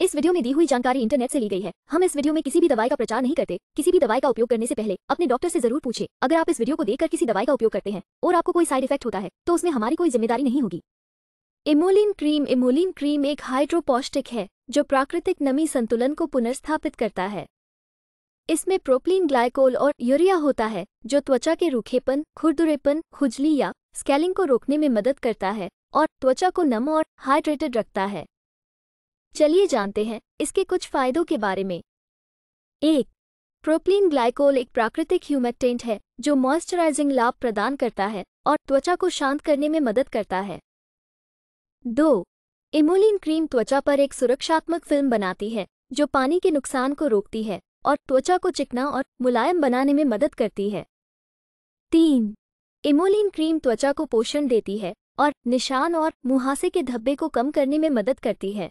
इस वीडियो में दी हुई जानकारी इंटरनेट से ली गई है हम इस वीडियो में किसी भी दवाई का प्रचार नहीं करते किसी भी दवाई का उपयोग करने से पहले अपने डॉक्टर से जरूर पूछे अगर आप इस वीडियो को देखकर किसी दवाई का उपयोग करते हैं और आपको कोई साइड इफेक्ट होता है तो उसमें हमारी कोई जिम्मेदारी नहीं होगी इमोलिन क्रीम इमोलिन क्रीम एक हाइड्रोपोस्टिक है जो प्राकृतिक नमी संतुलन को पुनर्स्थापित करता है इसमें प्रोप्लीन ग्लाइकोल और यूरिया होता है जो त्वचा के रूखेपन खुरदुरेपन खुजली या स्केलिंग को रोकने में मदद करता है और त्वचा को नम और हाइड्रेटेड रखता है चलिए जानते हैं इसके कुछ फायदों के बारे में एक प्रोप्लीन ग्लाइकोल एक प्राकृतिक ह्यूमेक्टेंट है जो मॉइस्चराइजिंग लाभ प्रदान करता है और त्वचा को शांत करने में मदद करता है दो इमोलिन क्रीम त्वचा पर एक सुरक्षात्मक फिल्म बनाती है जो पानी के नुकसान को रोकती है और त्वचा को चिकना और मुलायम बनाने में मदद करती है तीन इमोलिन क्रीम त्वचा को पोषण देती है और निशान और मुहासे के धब्बे को कम करने में मदद करती है